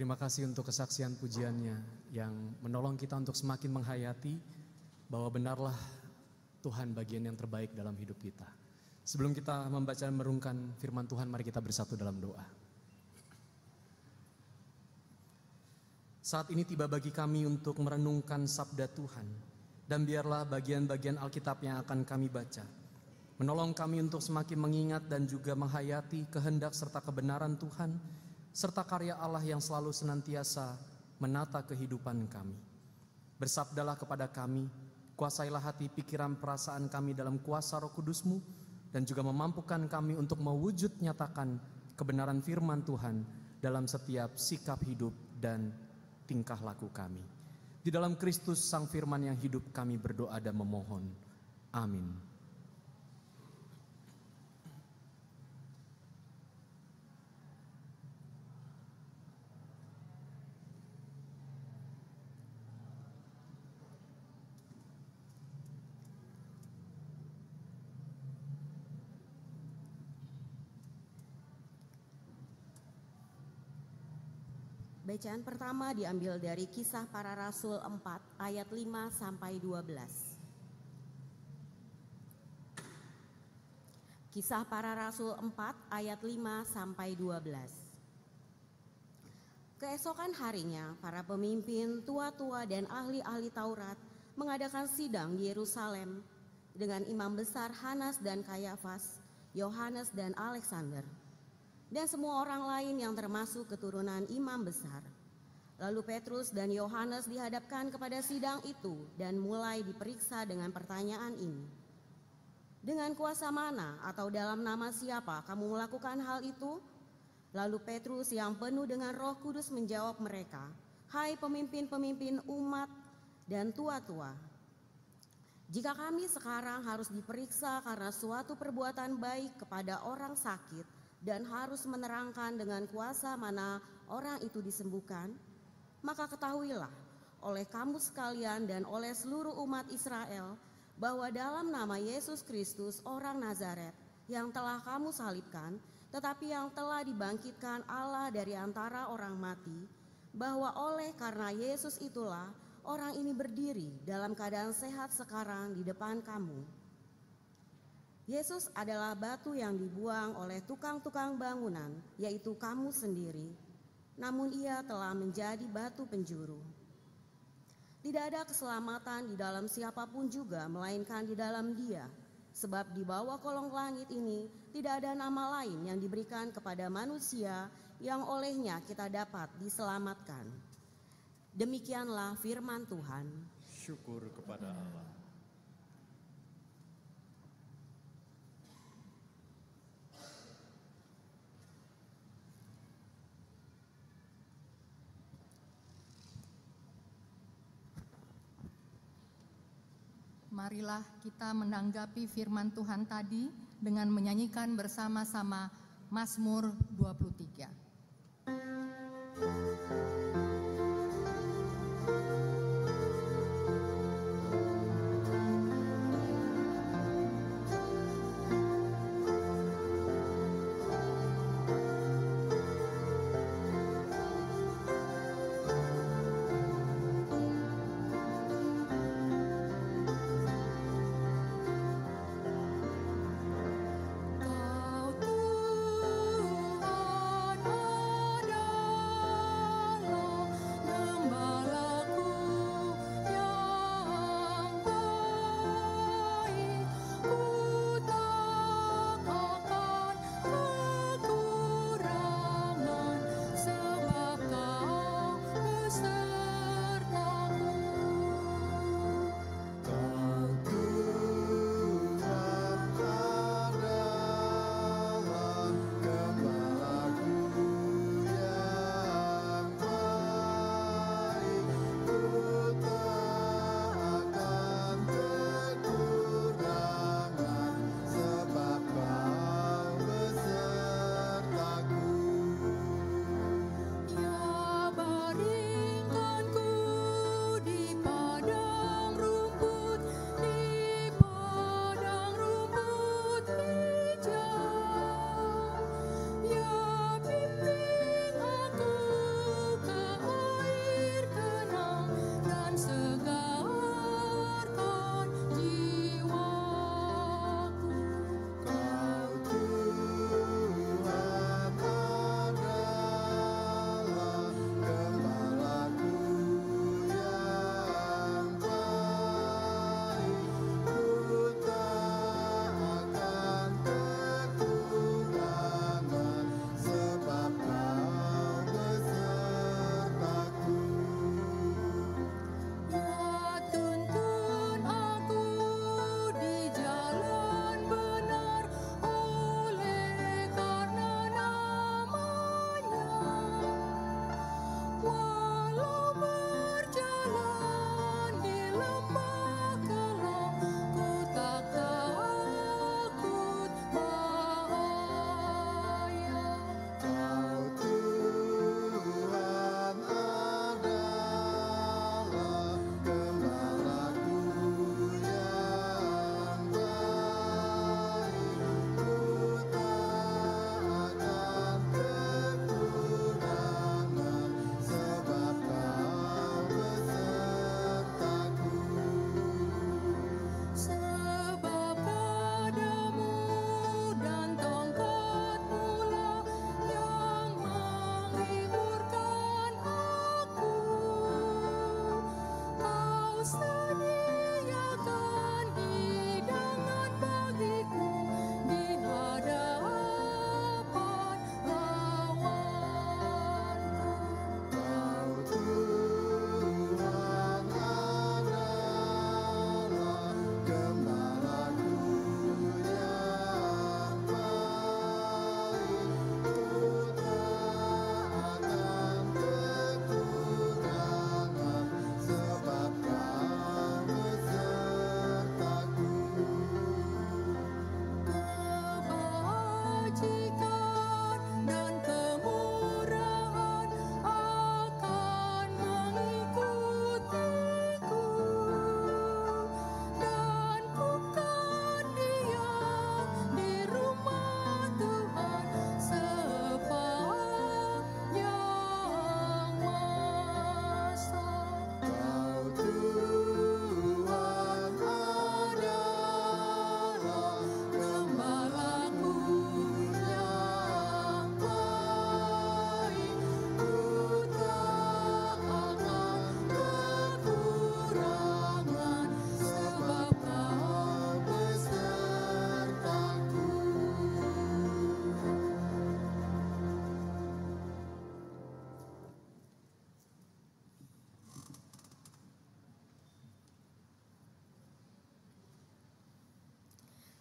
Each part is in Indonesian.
Terima kasih untuk kesaksian pujiannya yang menolong kita untuk semakin menghayati bahwa benarlah Tuhan bagian yang terbaik dalam hidup kita. Sebelum kita membaca dan merungkan firman Tuhan, mari kita bersatu dalam doa. Saat ini tiba bagi kami untuk merenungkan sabda Tuhan dan biarlah bagian-bagian Alkitab yang akan kami baca menolong kami untuk semakin mengingat dan juga menghayati kehendak serta kebenaran Tuhan serta karya Allah yang selalu senantiasa menata kehidupan kami. Bersabdalah kepada kami, kuasailah hati pikiran perasaan kami dalam kuasa roh kudusmu, dan juga memampukan kami untuk mewujud nyatakan kebenaran firman Tuhan dalam setiap sikap hidup dan tingkah laku kami. Di dalam Kristus Sang Firman yang hidup kami berdoa dan memohon. Amin. Bacaan pertama diambil dari kisah para rasul 4 ayat 5 sampai 12. Kisah para rasul 4 ayat 5 sampai 12. Keesokan harinya para pemimpin tua-tua dan ahli-ahli Taurat mengadakan sidang di Yerusalem dengan imam besar Hanas dan Kayafas, Yohanes dan Alexander dan semua orang lain yang termasuk keturunan imam besar. Lalu Petrus dan Yohanes dihadapkan kepada sidang itu dan mulai diperiksa dengan pertanyaan ini. Dengan kuasa mana atau dalam nama siapa kamu melakukan hal itu? Lalu Petrus yang penuh dengan roh kudus menjawab mereka, Hai pemimpin-pemimpin umat dan tua-tua, jika kami sekarang harus diperiksa karena suatu perbuatan baik kepada orang sakit, dan harus menerangkan dengan kuasa mana orang itu disembuhkan, maka ketahuilah oleh kamu sekalian dan oleh seluruh umat Israel bahwa dalam nama Yesus Kristus orang Nazaret yang telah kamu salibkan, tetapi yang telah dibangkitkan Allah dari antara orang mati, bahwa oleh karena Yesus itulah orang ini berdiri dalam keadaan sehat sekarang di depan kamu. Yesus adalah batu yang dibuang oleh tukang-tukang bangunan, yaitu kamu sendiri. Namun, ia telah menjadi batu penjuru. Tidak ada keselamatan di dalam siapapun juga, melainkan di dalam Dia, sebab di bawah kolong langit ini tidak ada nama lain yang diberikan kepada manusia yang olehnya kita dapat diselamatkan. Demikianlah firman Tuhan. Syukur kepada Allah. marilah kita menanggapi firman Tuhan tadi dengan menyanyikan bersama-sama Mazmur 23. Thank you.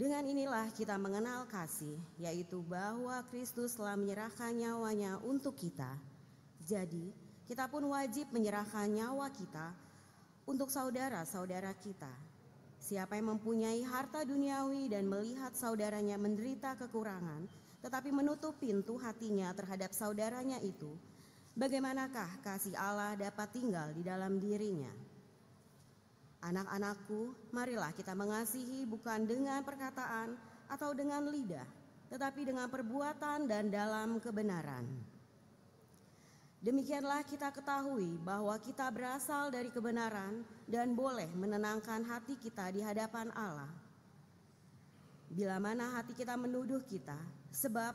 Dengan inilah kita mengenal kasih, yaitu bahwa Kristus telah menyerahkan nyawanya untuk kita. Jadi, kita pun wajib menyerahkan nyawa kita untuk saudara-saudara kita. Siapa yang mempunyai harta duniawi dan melihat saudaranya menderita kekurangan, tetapi menutup pintu hatinya terhadap saudaranya itu, bagaimanakah kasih Allah dapat tinggal di dalam dirinya? Anak-anakku, marilah kita mengasihi bukan dengan perkataan atau dengan lidah, tetapi dengan perbuatan dan dalam kebenaran. Demikianlah kita ketahui bahwa kita berasal dari kebenaran dan boleh menenangkan hati kita di hadapan Allah. Bila mana hati kita menuduh kita, sebab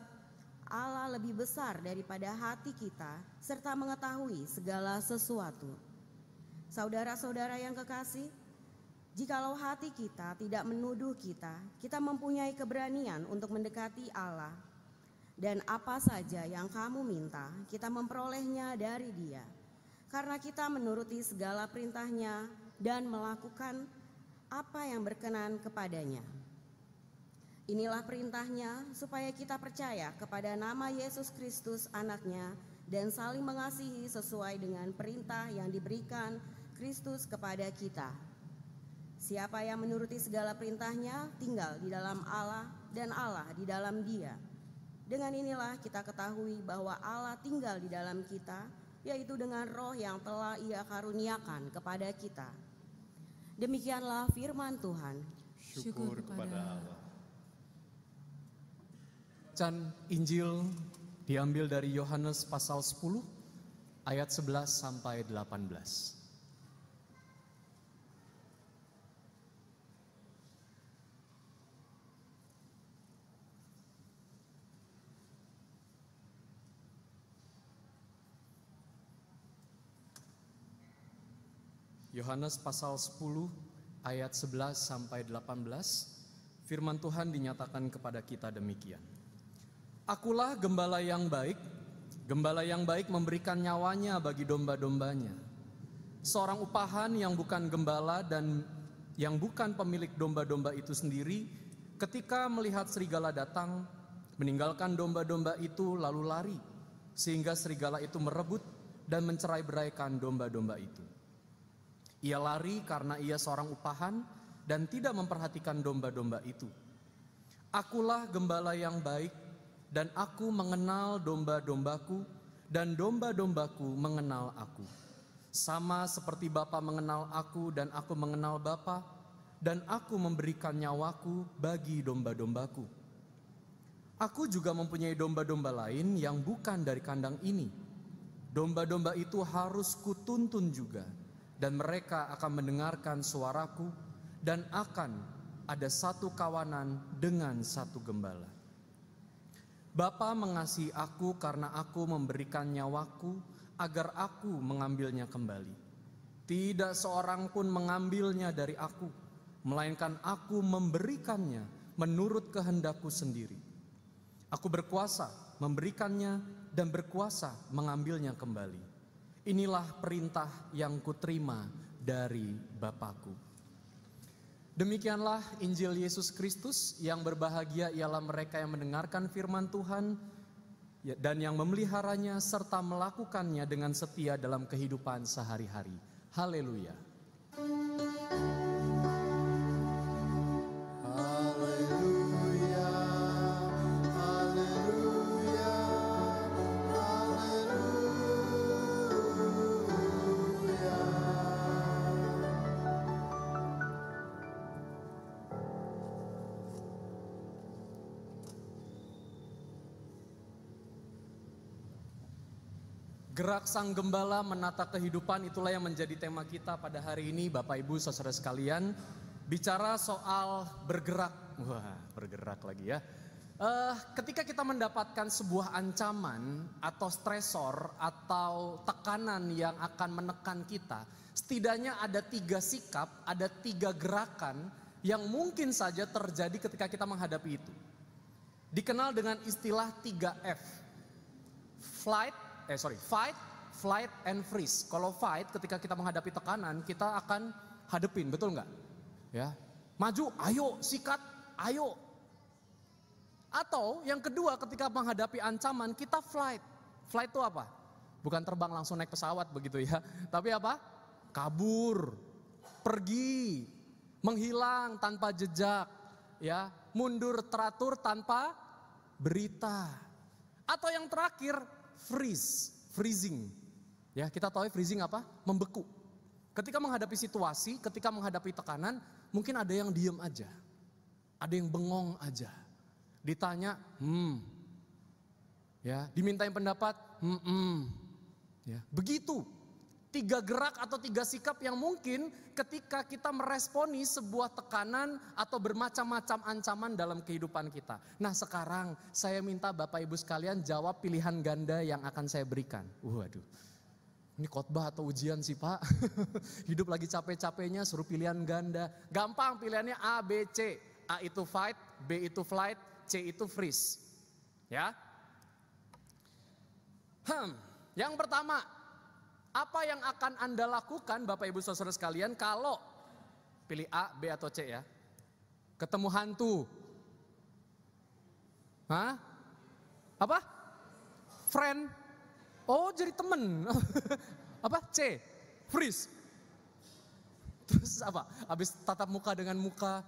Allah lebih besar daripada hati kita serta mengetahui segala sesuatu. Saudara-saudara yang kekasih, jikalau hati kita tidak menuduh kita, kita mempunyai keberanian untuk mendekati Allah. Dan apa saja yang kamu minta, kita memperolehnya dari Dia. Karena kita menuruti segala perintahnya dan melakukan apa yang berkenan kepadanya. Inilah perintahnya supaya kita percaya kepada nama Yesus Kristus anaknya dan saling mengasihi sesuai dengan perintah yang diberikan Kristus kepada kita. Siapa yang menuruti segala perintahnya tinggal di dalam Allah dan Allah di dalam dia. Dengan inilah kita ketahui bahwa Allah tinggal di dalam kita, yaitu dengan roh yang telah ia karuniakan kepada kita. Demikianlah firman Tuhan. Syukur, kepada Allah. Can Injil diambil dari Yohanes pasal 10 ayat 11 sampai 18. Yohanes pasal 10 ayat 11 sampai 18 firman Tuhan dinyatakan kepada kita demikian. Akulah gembala yang baik, gembala yang baik memberikan nyawanya bagi domba-dombanya. Seorang upahan yang bukan gembala dan yang bukan pemilik domba-domba itu sendiri ketika melihat serigala datang meninggalkan domba-domba itu lalu lari sehingga serigala itu merebut dan mencerai-beraikan domba-domba itu. Ia lari karena ia seorang upahan dan tidak memperhatikan domba-domba itu. Akulah gembala yang baik dan aku mengenal domba-dombaku dan domba-dombaku mengenal aku. Sama seperti Bapa mengenal aku dan aku mengenal Bapa dan aku memberikan nyawaku bagi domba-dombaku. Aku juga mempunyai domba-domba lain yang bukan dari kandang ini. Domba-domba itu harus kutuntun juga dan mereka akan mendengarkan suaraku dan akan ada satu kawanan dengan satu gembala. Bapa mengasihi aku karena aku memberikan nyawaku agar aku mengambilnya kembali. Tidak seorang pun mengambilnya dari aku, melainkan aku memberikannya menurut kehendakku sendiri. Aku berkuasa memberikannya dan berkuasa mengambilnya kembali. Inilah perintah yang kuterima dari Bapakku. Demikianlah Injil Yesus Kristus yang berbahagia ialah mereka yang mendengarkan firman Tuhan ya, dan yang memeliharanya serta melakukannya dengan setia dalam kehidupan sehari-hari. Haleluya. sang gembala menata kehidupan itulah yang menjadi tema kita pada hari ini Bapak Ibu saudara sekalian bicara soal bergerak wah bergerak lagi ya uh, ketika kita mendapatkan sebuah ancaman atau stresor atau tekanan yang akan menekan kita setidaknya ada tiga sikap ada tiga gerakan yang mungkin saja terjadi ketika kita menghadapi itu dikenal dengan istilah 3F flight eh sorry, fight, flight and freeze. Kalau fight ketika kita menghadapi tekanan, kita akan hadepin, betul nggak? Ya. Maju, ayo, sikat, ayo. Atau yang kedua ketika menghadapi ancaman, kita flight. Flight itu apa? Bukan terbang langsung naik pesawat begitu ya. Tapi apa? Kabur, pergi, menghilang tanpa jejak, ya, mundur teratur tanpa berita. Atau yang terakhir, freeze, freezing Ya, kita tahu freezing apa? Membeku. Ketika menghadapi situasi, ketika menghadapi tekanan, mungkin ada yang diem aja. Ada yang bengong aja. Ditanya, hmm. Ya, dimintain pendapat, hmm, hmm. Ya, begitu. Tiga gerak atau tiga sikap yang mungkin ketika kita meresponi sebuah tekanan atau bermacam-macam ancaman dalam kehidupan kita. Nah sekarang saya minta Bapak Ibu sekalian jawab pilihan ganda yang akan saya berikan. Waduh. Uh, ini khotbah atau ujian sih pak? Hidup lagi capek-capeknya suruh pilihan ganda. Gampang pilihannya A, B, C. A itu fight, B itu flight, C itu freeze. Ya. Hmm. Yang pertama, apa yang akan Anda lakukan Bapak Ibu Saudara sekalian kalau pilih A, B atau C ya? Ketemu hantu. Hah? Apa? Friend Oh jadi temen. apa? C. Freeze. Terus apa? Habis tatap muka dengan muka.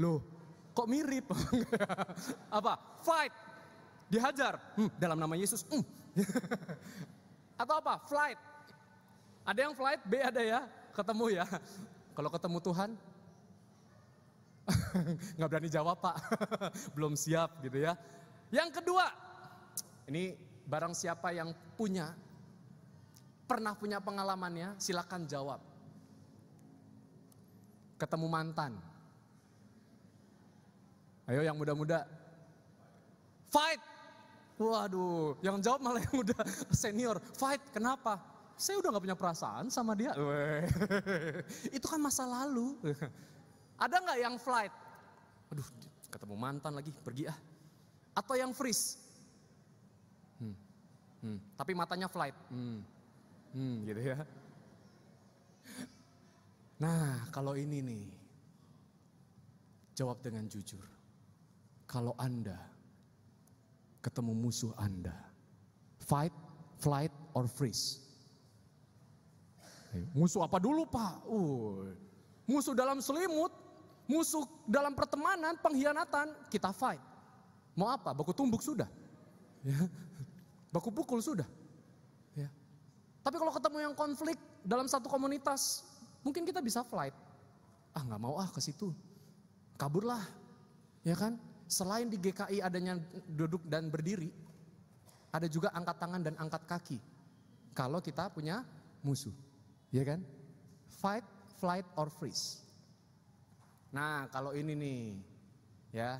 Loh kok mirip? apa? Fight. Dihajar. Hmm, dalam nama Yesus. Hmm. Atau apa? Flight. Ada yang flight, B ada ya. Ketemu ya. Kalau ketemu Tuhan, nggak berani jawab pak, belum siap gitu ya. Yang kedua, ini Barang siapa yang punya, pernah punya pengalamannya, silakan jawab. Ketemu mantan. Ayo yang muda-muda. Fight! Waduh, yang jawab malah yang muda senior. Fight, kenapa? Saya udah gak punya perasaan sama dia. Itu kan masa lalu. Ada gak yang flight? Aduh, ketemu mantan lagi, pergi ah. Atau yang freeze, hmm. tapi matanya flight. Hmm. Hmm, gitu ya. Nah, kalau ini nih, jawab dengan jujur. Kalau Anda ketemu musuh Anda, fight, flight, or freeze. Eh, musuh apa dulu Pak? Uh, musuh dalam selimut, musuh dalam pertemanan, pengkhianatan, kita fight. Mau apa? Baku tumbuk sudah. Ya. Baku pukul sudah. Ya. Tapi kalau ketemu yang konflik dalam satu komunitas, mungkin kita bisa flight. Ah nggak mau ah ke situ, kaburlah, ya kan? Selain di GKI adanya duduk dan berdiri, ada juga angkat tangan dan angkat kaki. Kalau kita punya musuh, ya kan? Fight, flight, or freeze. Nah kalau ini nih, ya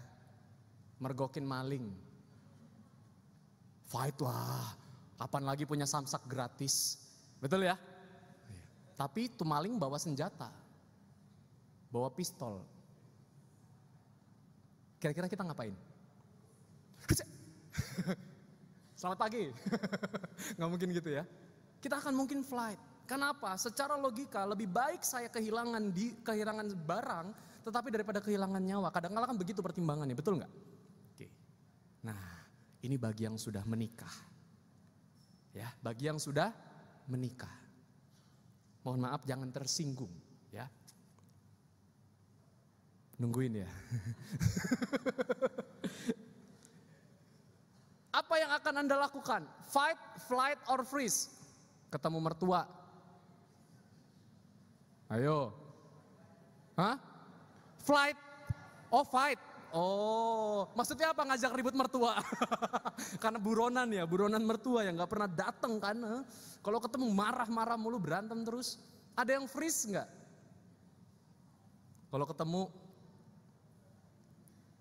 mergokin maling, Fight lah. Kapan lagi punya samsak gratis? Betul ya? Iya. Tapi itu maling bawa senjata. Bawa pistol. Kira-kira kita ngapain? Selamat pagi. Nggak mungkin gitu ya. Kita akan mungkin flight. Kenapa? Secara logika lebih baik saya kehilangan di kehilangan barang tetapi daripada kehilangan nyawa. Kadang-kadang kan begitu pertimbangannya, betul nggak? Oke. Nah, ini bagi yang sudah menikah. Ya, bagi yang sudah menikah. Mohon maaf jangan tersinggung, ya. Nungguin ya. Apa yang akan Anda lakukan? Fight, flight or freeze? Ketemu mertua. Ayo. Hah? Flight or fight? Oh, maksudnya apa ngajak ribut mertua? Karena buronan ya, buronan mertua yang gak pernah datang kan. Eh? Kalau ketemu marah-marah mulu berantem terus. Ada yang freeze nggak? Kalau ketemu,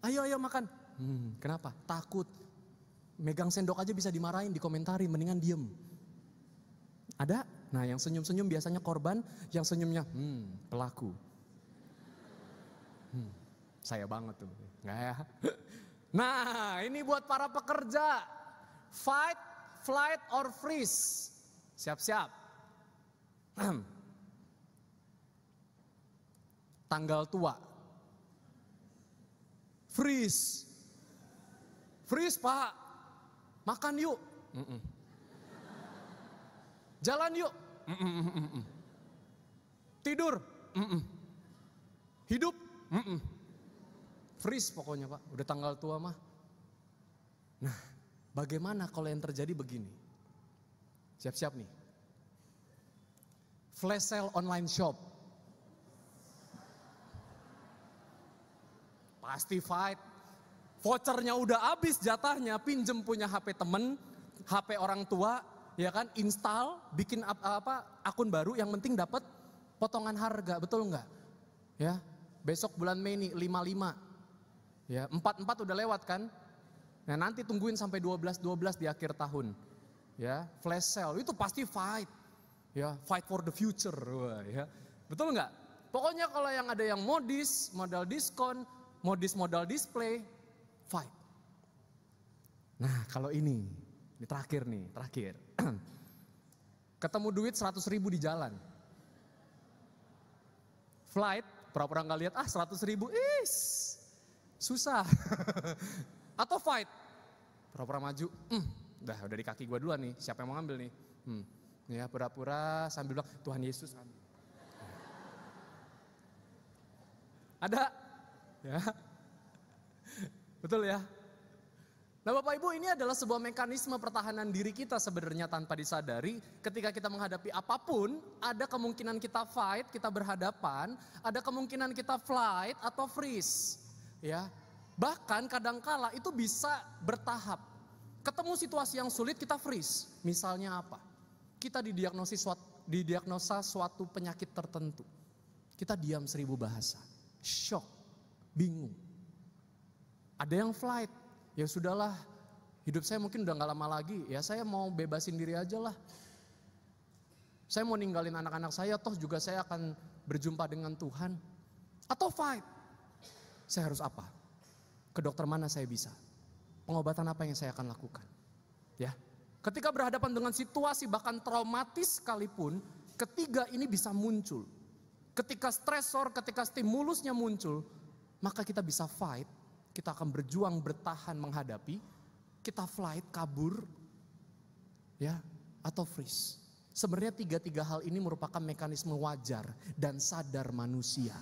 ayo ayo makan. Hmm, kenapa? Takut. Megang sendok aja bisa dimarahin, dikomentari, mendingan diem. Ada? Nah yang senyum-senyum biasanya korban, yang senyumnya hmm, pelaku. Hmm. Saya banget tuh. Nggak ya? Nah, ini buat para pekerja. Fight, flight, or freeze. Siap-siap. Tanggal tua. Freeze. Freeze, Pak. Makan yuk. Mm -mm. Jalan yuk. Mm -mm -mm. Tidur. Mm -mm. Hidup. Mm -mm. Freeze pokoknya Pak, udah tanggal tua mah. Nah, bagaimana kalau yang terjadi begini? Siap-siap nih. Flash sale online shop. Pasti fight. Vouchernya udah habis jatahnya, pinjem punya HP temen, HP orang tua, ya kan, install, bikin apa, apa akun baru, yang penting dapat potongan harga, betul nggak? Ya, besok bulan Mei nih, 55, Ya, empat empat udah lewat kan? Nah, nanti tungguin sampai 12 12 di akhir tahun. Ya, flash sale itu pasti fight. Ya, fight for the future. Wah, ya. Betul nggak? Pokoknya kalau yang ada yang modis, modal diskon, modis modal display, fight. Nah, kalau ini, ini terakhir nih, terakhir. Ketemu duit 100 ribu di jalan. Flight, pura-pura nggak lihat, ah 100 ribu, is Susah. Atau fight. Pura-pura maju. Mm. Udah, udah di kaki gue duluan nih. Siapa yang mau ngambil nih? Hmm. Ya, pura-pura sambil bilang, Tuhan Yesus Ada? Ya. Betul ya? Nah Bapak Ibu ini adalah sebuah mekanisme pertahanan diri kita sebenarnya tanpa disadari. Ketika kita menghadapi apapun, ada kemungkinan kita fight, kita berhadapan, ada kemungkinan kita flight atau freeze. Ya. Bahkan kadangkala itu bisa bertahap. Ketemu situasi yang sulit kita freeze. Misalnya apa? Kita didiagnosis suatu, didiagnosa suatu penyakit tertentu. Kita diam seribu bahasa. Shock. Bingung. Ada yang flight. Ya sudahlah. Hidup saya mungkin udah nggak lama lagi. Ya saya mau bebasin diri aja lah. Saya mau ninggalin anak-anak saya. Toh juga saya akan berjumpa dengan Tuhan. Atau fight saya harus apa? Ke dokter mana saya bisa? Pengobatan apa yang saya akan lakukan? Ya. Ketika berhadapan dengan situasi bahkan traumatis sekalipun, ketiga ini bisa muncul. Ketika stresor, ketika stimulusnya muncul, maka kita bisa fight, kita akan berjuang bertahan menghadapi, kita flight kabur ya atau freeze. Sebenarnya tiga-tiga hal ini merupakan mekanisme wajar dan sadar manusia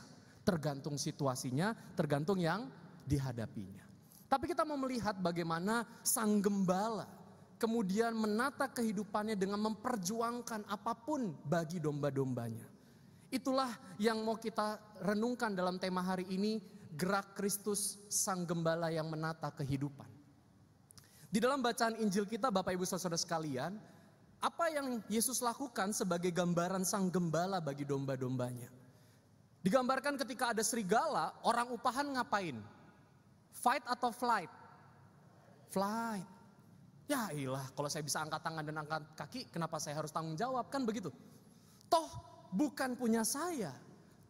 tergantung situasinya, tergantung yang dihadapinya. Tapi kita mau melihat bagaimana sang gembala kemudian menata kehidupannya dengan memperjuangkan apapun bagi domba-dombanya. Itulah yang mau kita renungkan dalam tema hari ini, gerak Kristus sang gembala yang menata kehidupan. Di dalam bacaan Injil kita Bapak Ibu Saudara sekalian, apa yang Yesus lakukan sebagai gambaran sang gembala bagi domba-dombanya? Digambarkan ketika ada serigala, orang upahan ngapain? Fight atau flight? Flight. Ya ilah, kalau saya bisa angkat tangan dan angkat kaki, kenapa saya harus tanggung jawab? Kan begitu. Toh bukan punya saya.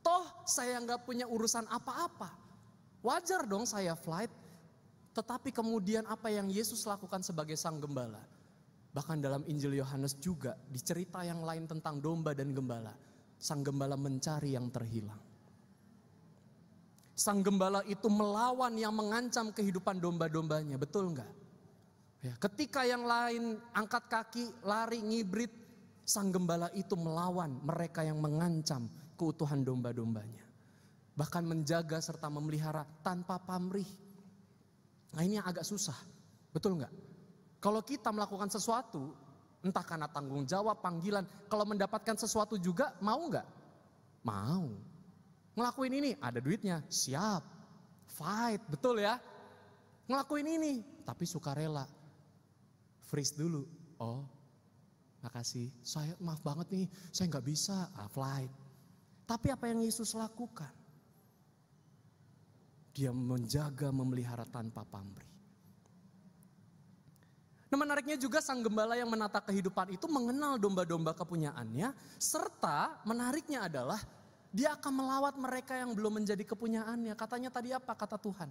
Toh saya nggak punya urusan apa-apa. Wajar dong saya flight. Tetapi kemudian apa yang Yesus lakukan sebagai sang gembala? Bahkan dalam Injil Yohanes juga dicerita yang lain tentang domba dan gembala sang gembala mencari yang terhilang. Sang gembala itu melawan yang mengancam kehidupan domba-dombanya, betul nggak? Ya, ketika yang lain angkat kaki, lari, ngibrit, sang gembala itu melawan mereka yang mengancam keutuhan domba-dombanya. Bahkan menjaga serta memelihara tanpa pamrih. Nah ini agak susah, betul nggak? Kalau kita melakukan sesuatu Entah karena tanggung jawab, panggilan. Kalau mendapatkan sesuatu juga mau nggak? Mau. Ngelakuin ini ada duitnya, siap. Fight, betul ya. Ngelakuin ini, tapi suka rela. Freeze dulu. Oh, makasih. Saya maaf banget nih, saya nggak bisa. Ah, flight. Tapi apa yang Yesus lakukan? Dia menjaga, memelihara tanpa pamrih. Nah menariknya juga sang gembala yang menata kehidupan itu mengenal domba-domba kepunyaannya. Serta menariknya adalah dia akan melawat mereka yang belum menjadi kepunyaannya. Katanya tadi apa? Kata Tuhan.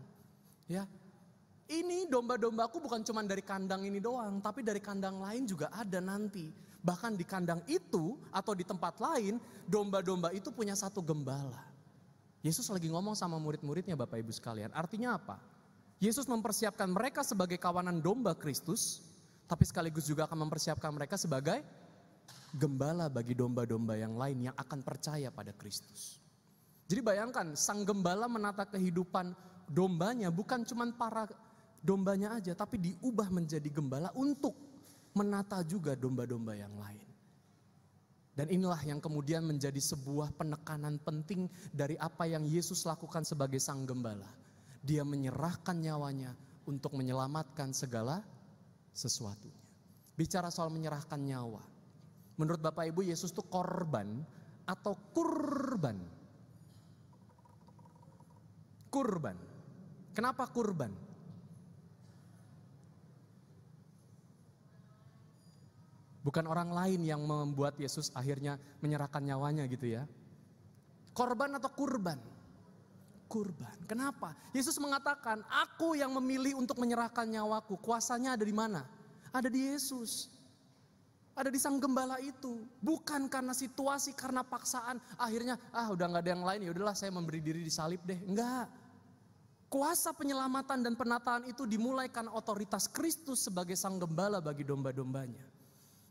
Ya, ini domba-dombaku bukan cuma dari kandang ini doang, tapi dari kandang lain juga ada nanti. Bahkan di kandang itu atau di tempat lain, domba-domba itu punya satu gembala. Yesus lagi ngomong sama murid-muridnya Bapak Ibu sekalian. Artinya apa? Yesus mempersiapkan mereka sebagai kawanan domba Kristus, tapi sekaligus juga akan mempersiapkan mereka sebagai gembala bagi domba-domba yang lain yang akan percaya pada Kristus. Jadi bayangkan, sang gembala menata kehidupan dombanya bukan cuma para dombanya aja, tapi diubah menjadi gembala untuk menata juga domba-domba yang lain. Dan inilah yang kemudian menjadi sebuah penekanan penting dari apa yang Yesus lakukan sebagai sang gembala dia menyerahkan nyawanya untuk menyelamatkan segala sesuatunya. Bicara soal menyerahkan nyawa. Menurut Bapak Ibu Yesus itu korban atau kurban. Kurban. Kenapa kurban? Bukan orang lain yang membuat Yesus akhirnya menyerahkan nyawanya gitu ya. Korban atau kurban? kurban. Kenapa? Yesus mengatakan, "Aku yang memilih untuk menyerahkan nyawaku." Kuasanya ada di mana? Ada di Yesus. Ada di sang gembala itu, bukan karena situasi, karena paksaan. Akhirnya, ah udah gak ada yang lain, yaudahlah saya memberi diri disalib deh. Enggak. Kuasa penyelamatan dan penataan itu dimulai karena otoritas Kristus sebagai sang gembala bagi domba-dombanya.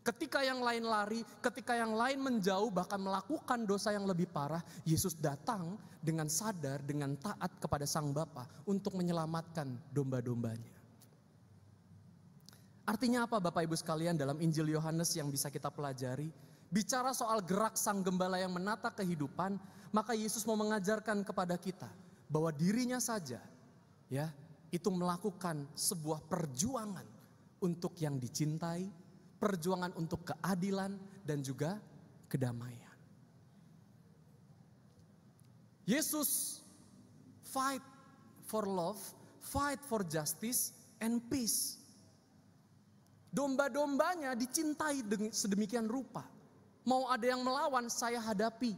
Ketika yang lain lari, ketika yang lain menjauh, bahkan melakukan dosa yang lebih parah, Yesus datang dengan sadar, dengan taat kepada Sang Bapa untuk menyelamatkan domba-dombanya. Artinya apa Bapak Ibu sekalian dalam Injil Yohanes yang bisa kita pelajari? Bicara soal gerak sang gembala yang menata kehidupan, maka Yesus mau mengajarkan kepada kita bahwa dirinya saja ya itu melakukan sebuah perjuangan untuk yang dicintai, perjuangan untuk keadilan dan juga kedamaian. Yesus fight for love, fight for justice and peace. Domba-dombanya dicintai sedemikian rupa. Mau ada yang melawan, saya hadapi.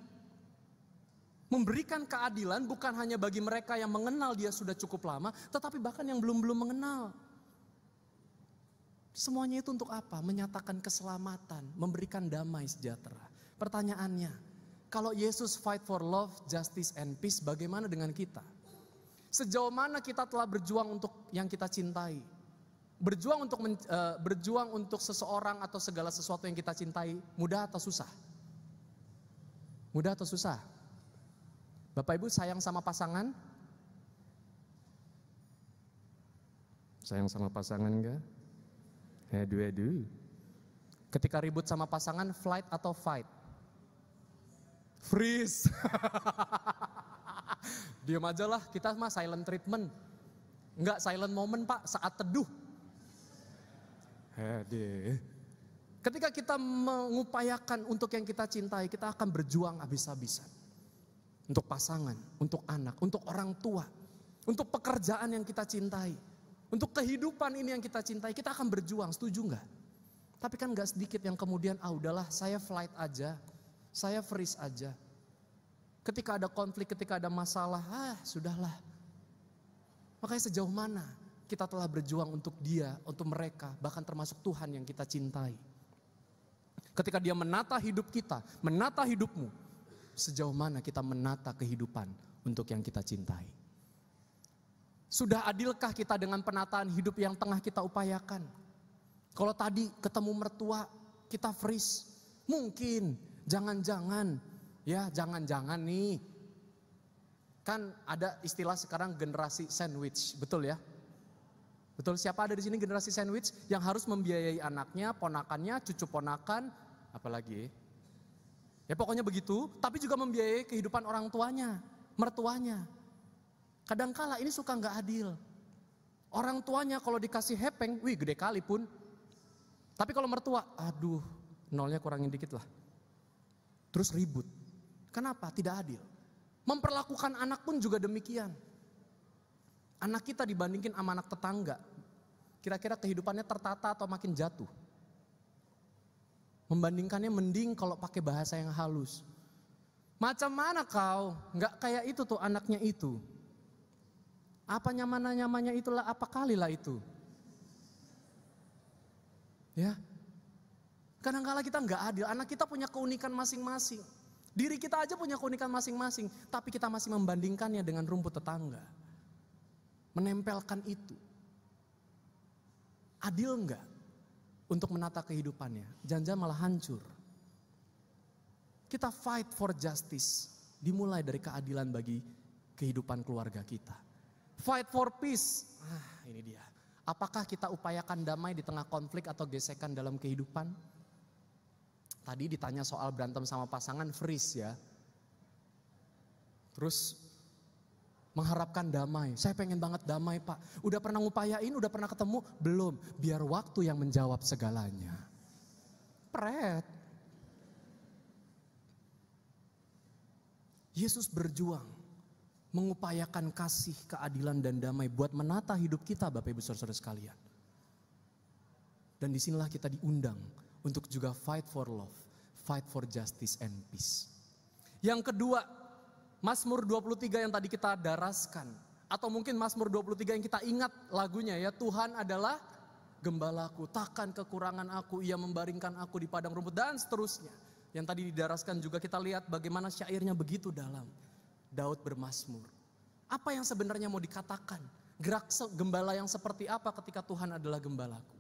Memberikan keadilan bukan hanya bagi mereka yang mengenal dia sudah cukup lama, tetapi bahkan yang belum-belum mengenal. Semuanya itu untuk apa? Menyatakan keselamatan, memberikan damai sejahtera. Pertanyaannya, kalau Yesus fight for love, justice, and peace, bagaimana dengan kita? Sejauh mana kita telah berjuang untuk yang kita cintai? Berjuang untuk men, uh, berjuang untuk seseorang atau segala sesuatu yang kita cintai, mudah atau susah? Mudah atau susah? Bapak Ibu sayang sama pasangan? Sayang sama pasangan enggak? Aduh, aduh. Ketika ribut sama pasangan, flight atau fight? Freeze. Diam aja lah, kita mah silent treatment. Enggak silent moment pak, saat teduh. Hede. Ketika kita mengupayakan untuk yang kita cintai, kita akan berjuang habis-habisan. Untuk pasangan, untuk anak, untuk orang tua, untuk pekerjaan yang kita cintai untuk kehidupan ini yang kita cintai, kita akan berjuang, setuju nggak? Tapi kan nggak sedikit yang kemudian, ah udahlah saya flight aja, saya freeze aja. Ketika ada konflik, ketika ada masalah, ah sudahlah. Makanya sejauh mana kita telah berjuang untuk dia, untuk mereka, bahkan termasuk Tuhan yang kita cintai. Ketika dia menata hidup kita, menata hidupmu, sejauh mana kita menata kehidupan untuk yang kita cintai. Sudah adilkah kita dengan penataan hidup yang tengah kita upayakan? Kalau tadi ketemu mertua, kita freeze. Mungkin, jangan-jangan, ya jangan-jangan nih. Kan ada istilah sekarang generasi sandwich, betul ya? Betul, siapa ada di sini generasi sandwich yang harus membiayai anaknya, ponakannya, cucu ponakan, apalagi ya pokoknya begitu, tapi juga membiayai kehidupan orang tuanya, mertuanya. Kadangkala ini suka nggak adil. Orang tuanya kalau dikasih hepeng, wih gede kali pun. Tapi kalau mertua, aduh nolnya kurangin dikit lah. Terus ribut. Kenapa? Tidak adil. Memperlakukan anak pun juga demikian. Anak kita dibandingin sama anak tetangga. Kira-kira kehidupannya tertata atau makin jatuh. Membandingkannya mending kalau pakai bahasa yang halus. Macam mana kau? Nggak kayak itu tuh anaknya itu. Apa nyaman-nyamannya itulah apa kalilah itu. Ya. Kadangkala -kadang kita nggak adil, anak kita punya keunikan masing-masing. Diri kita aja punya keunikan masing-masing, tapi kita masih membandingkannya dengan rumput tetangga. Menempelkan itu. Adil nggak untuk menata kehidupannya? jangan malah hancur. Kita fight for justice dimulai dari keadilan bagi kehidupan keluarga kita. Fight for peace. Ah, ini dia. Apakah kita upayakan damai di tengah konflik atau gesekan dalam kehidupan? Tadi ditanya soal berantem sama pasangan, freeze ya. Terus mengharapkan damai. Saya pengen banget damai pak. Udah pernah ngupayain, udah pernah ketemu? Belum. Biar waktu yang menjawab segalanya. Pret. Yesus berjuang mengupayakan kasih, keadilan, dan damai buat menata hidup kita Bapak Ibu Saudara sekalian. Dan disinilah kita diundang untuk juga fight for love, fight for justice and peace. Yang kedua, Mazmur 23 yang tadi kita daraskan. Atau mungkin Mazmur 23 yang kita ingat lagunya ya. Tuhan adalah gembalaku, takkan kekurangan aku, ia membaringkan aku di padang rumput dan seterusnya. Yang tadi didaraskan juga kita lihat bagaimana syairnya begitu dalam. Daud bermasmur. Apa yang sebenarnya mau dikatakan? Gerak gembala yang seperti apa ketika Tuhan adalah gembalaku?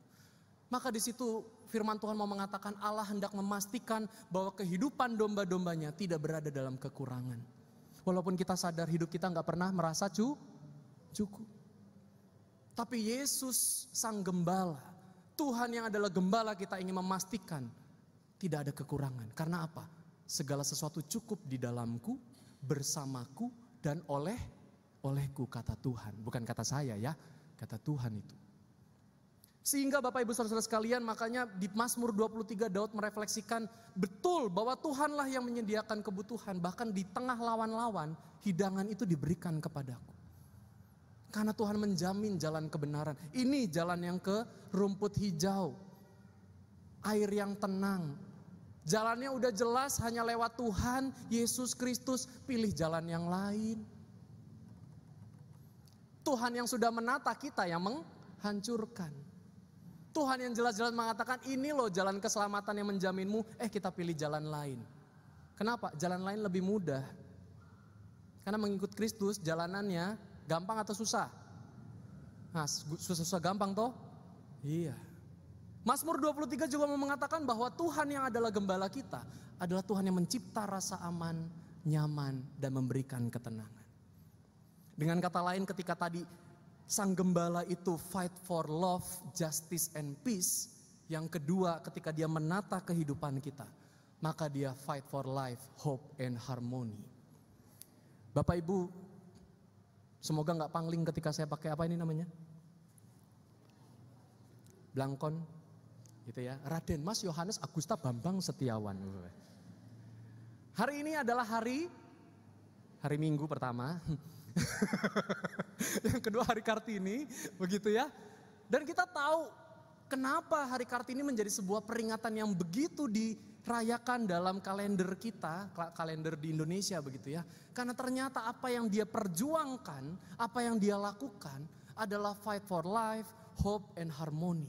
Maka di situ firman Tuhan mau mengatakan Allah hendak memastikan bahwa kehidupan domba-dombanya tidak berada dalam kekurangan. Walaupun kita sadar hidup kita nggak pernah merasa cu, cukup. Tapi Yesus sang gembala, Tuhan yang adalah gembala kita ingin memastikan tidak ada kekurangan. Karena apa? Segala sesuatu cukup di dalamku bersamaku dan oleh olehku kata Tuhan, bukan kata saya ya, kata Tuhan itu. Sehingga Bapak Ibu Saudara sekalian makanya di Mazmur 23 Daud merefleksikan betul bahwa Tuhanlah yang menyediakan kebutuhan bahkan di tengah lawan-lawan hidangan itu diberikan kepadaku. Karena Tuhan menjamin jalan kebenaran. Ini jalan yang ke rumput hijau. Air yang tenang, Jalannya udah jelas hanya lewat Tuhan Yesus Kristus, pilih jalan yang lain. Tuhan yang sudah menata kita yang menghancurkan. Tuhan yang jelas-jelas mengatakan ini loh jalan keselamatan yang menjaminmu, eh kita pilih jalan lain. Kenapa? Jalan lain lebih mudah. Karena mengikut Kristus jalanannya gampang atau susah? Nah, susah-susah gampang toh? Iya. Mazmur 23 juga mau mengatakan bahwa Tuhan yang adalah gembala kita adalah Tuhan yang mencipta rasa aman, nyaman, dan memberikan ketenangan. Dengan kata lain ketika tadi sang gembala itu fight for love, justice, and peace. Yang kedua ketika dia menata kehidupan kita. Maka dia fight for life, hope, and harmony. Bapak Ibu, semoga nggak pangling ketika saya pakai apa ini namanya? Blangkon, gitu ya. Raden Mas Yohanes Agusta Bambang Setiawan. Hari ini adalah hari hari Minggu pertama. yang kedua hari Kartini, begitu ya. Dan kita tahu kenapa hari Kartini menjadi sebuah peringatan yang begitu dirayakan dalam kalender kita, kalender di Indonesia begitu ya. Karena ternyata apa yang dia perjuangkan, apa yang dia lakukan adalah fight for life, hope and harmony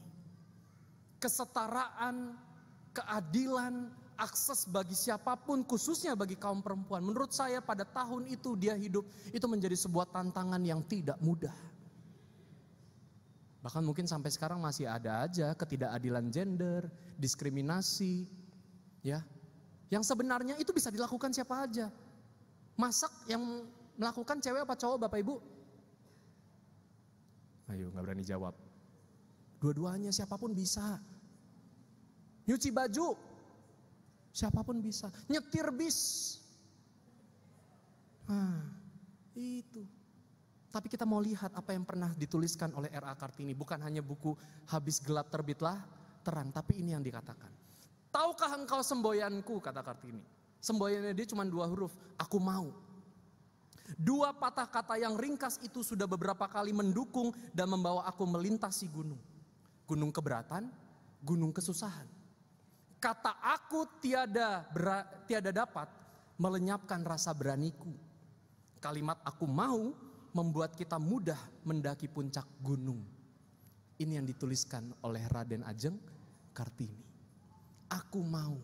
kesetaraan, keadilan, akses bagi siapapun, khususnya bagi kaum perempuan. Menurut saya, pada tahun itu dia hidup, itu menjadi sebuah tantangan yang tidak mudah. Bahkan mungkin sampai sekarang masih ada aja ketidakadilan gender, diskriminasi, ya. Yang sebenarnya itu bisa dilakukan siapa aja. Masak yang melakukan cewek apa cowok Bapak Ibu? Ayo nggak berani jawab. Dua-duanya siapapun bisa. Nyuci baju. Siapapun bisa. Nyetir bis. Nah, itu. Tapi kita mau lihat apa yang pernah dituliskan oleh R.A. Kartini. Bukan hanya buku habis gelap terbitlah terang. Tapi ini yang dikatakan. Tahukah engkau semboyanku, kata Kartini. Semboyannya dia cuma dua huruf. Aku mau. Dua patah kata yang ringkas itu sudah beberapa kali mendukung dan membawa aku melintasi gunung. Gunung keberatan, gunung kesusahan. Kata aku tiada tiada dapat melenyapkan rasa beraniku. Kalimat aku mau membuat kita mudah mendaki puncak gunung. Ini yang dituliskan oleh Raden Ajeng Kartini. Aku mau.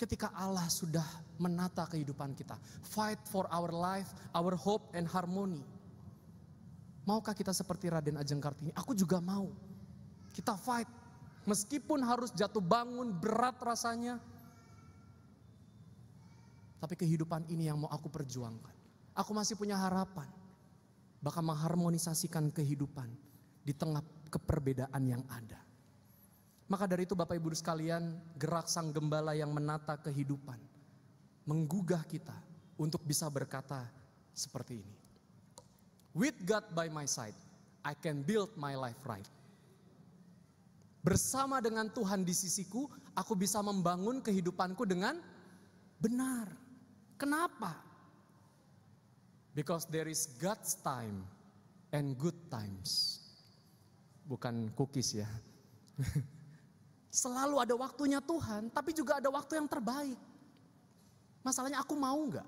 Ketika Allah sudah menata kehidupan kita. Fight for our life, our hope and harmony. Maukah kita seperti Raden Ajeng Kartini? Aku juga mau. Kita fight Meskipun harus jatuh bangun, berat rasanya. Tapi kehidupan ini yang mau aku perjuangkan. Aku masih punya harapan. Bahkan mengharmonisasikan kehidupan di tengah keperbedaan yang ada. Maka dari itu Bapak Ibu sekalian, gerak sang gembala yang menata kehidupan menggugah kita untuk bisa berkata seperti ini. With God by my side, I can build my life right bersama dengan Tuhan di sisiku, aku bisa membangun kehidupanku dengan benar. Kenapa? Because there is God's time and good times. Bukan cookies ya. Selalu ada waktunya Tuhan, tapi juga ada waktu yang terbaik. Masalahnya aku mau nggak?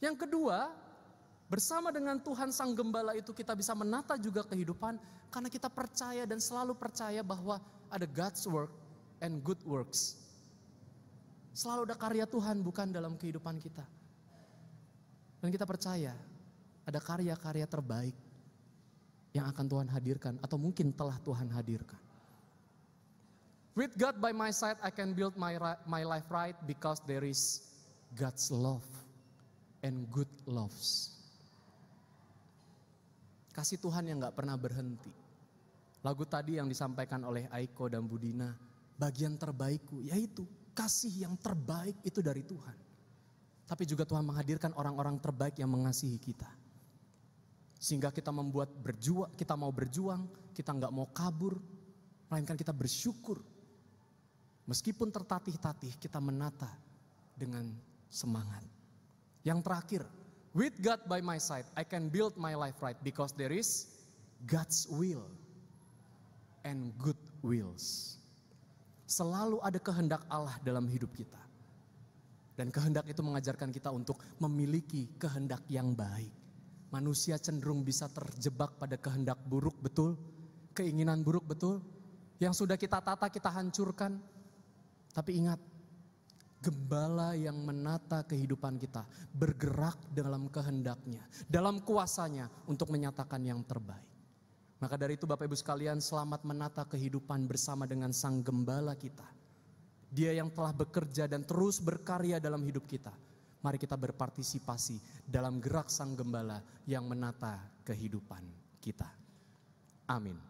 Yang kedua, bersama dengan Tuhan Sang Gembala itu kita bisa menata juga kehidupan karena kita percaya dan selalu percaya bahwa ada God's work and good works. Selalu ada karya Tuhan bukan dalam kehidupan kita. Dan kita percaya ada karya-karya terbaik yang akan Tuhan hadirkan atau mungkin telah Tuhan hadirkan. With God by my side I can build my my life right because there is God's love and good loves. Kasih Tuhan yang gak pernah berhenti. Lagu tadi yang disampaikan oleh Aiko dan Budina, bagian terbaikku yaitu kasih yang terbaik itu dari Tuhan. Tapi juga Tuhan menghadirkan orang-orang terbaik yang mengasihi kita. Sehingga kita membuat berjuang, kita mau berjuang, kita nggak mau kabur, melainkan kita bersyukur. Meskipun tertatih-tatih, kita menata dengan semangat. Yang terakhir, With God by my side, I can build my life right because there is God's will and good wills. Selalu ada kehendak Allah dalam hidup kita. Dan kehendak itu mengajarkan kita untuk memiliki kehendak yang baik. Manusia cenderung bisa terjebak pada kehendak buruk, betul? Keinginan buruk, betul? Yang sudah kita tata, kita hancurkan. Tapi ingat, Gembala yang menata kehidupan kita, bergerak dalam kehendaknya, dalam kuasanya untuk menyatakan yang terbaik. Maka dari itu Bapak Ibu sekalian selamat menata kehidupan bersama dengan Sang Gembala kita. Dia yang telah bekerja dan terus berkarya dalam hidup kita. Mari kita berpartisipasi dalam gerak Sang Gembala yang menata kehidupan kita. Amin.